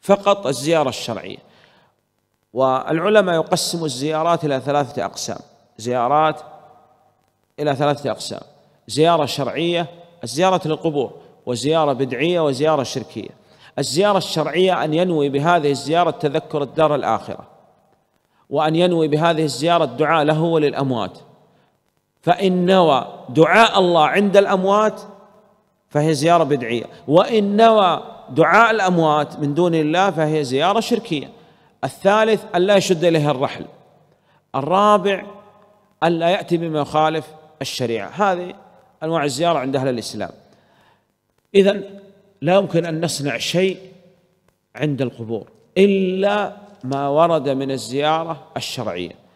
فقط الزيارة الشرعية والعلماء يقسموا الزيارات إلى ثلاثة أقسام زيارات إلى ثلاثة أقسام زيارة شرعية الزيارة للقبور وزيارة بدعية وزيارة شركية الزيارة الشرعية أن ينوي بهذه الزيارة تذكر الدار الآخرة وأن ينوي بهذه الزيارة الدعاء له وللأموات فإن نوى دعاء الله عند الأموات فهي زيارة بدعية وإن نوى دعاء الأموات من دون الله فهي زيارة شركية الثالث ألا يشد إليها الرحل الرابع ألا يأتي بما يخالف الشريعة هذه أنواع الزيارة عند أهل الإسلام إذا لا يمكن أن نصنع شيء عند القبور إلا ما ورد من الزيارة الشرعية